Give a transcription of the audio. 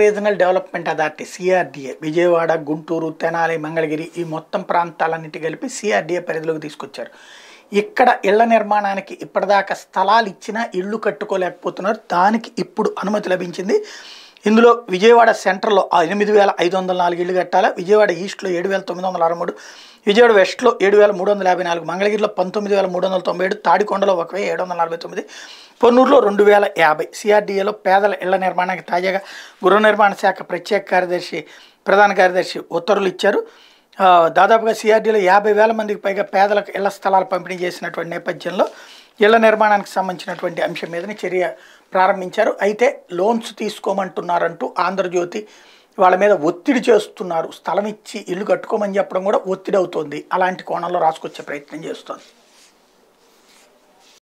regional development authority CRDA Vijayawada Guntur Tenali Mangalagiri ఈ మొత్తం ప్రాంతాలన్నిటి కలిపి సిఆర్డీఏ పరిధిలోకి తీసుకొచ్చారు ఇక్కడ ఇళ్ల నిర్మాణానికి ఇప్పటిదాకా స్థలాలు ఇచ్చినా ఇళ్ళు కట్టుకోలేకపోతున్నారు దానికి ఇప్పుడు అనుమతి లభించింది ఇందులో విజయవాడ సెంటర్లో ఎనిమిది వేల ఐదు వందల నాలుగు ఇళ్ళు కట్టాలి విజయవాడ ఈస్ట్లో ఏడు వేల తొమ్మిది వందల అరవై మూడు విజయవాడ వెస్ట్లో ఏడు వేల మూడు వందల యాభై నాలుగు మంగళగిరిలో పంతొమ్మిది వేల మూడు వందల తొంభై ఏడు తాడికొండలో ఒక వెయ్యి ఏడు వందల నలభై తొమ్మిది పొన్నూరులో రెండు వేల యాభై సిఆర్డీఏలో పేదల ఇళ్ల నిర్మాణానికి తాజాగా గృహ నిర్మాణ శాఖ ప్రత్యేక కార్యదర్శి ప్రధాన కార్యదర్శి ఉత్తర్వులు ఇచ్చారు దాదాపుగా సిఆర్డీలో యాభై వేల మందికి పైగా పేదలకు ఇళ్ల స్థలాలు పంపిణీ చేసినటువంటి నేపథ్యంలో ఇళ్ల నిర్మాణానికి సంబంధించినటువంటి అంశం మీదనే చర్య ప్రారంభించారు అయితే లోన్స్ తీసుకోమంటున్నారంటూ ఆంధ్రజ్యోతి వాళ్ళ మీద ఒత్తిడి చేస్తున్నారు స్థలం ఇచ్చి ఇల్లు కట్టుకోమని చెప్పడం కూడా ఒత్తిడి అవుతోంది అలాంటి కోణంలో రాసుకొచ్చే ప్రయత్నం చేస్తోంది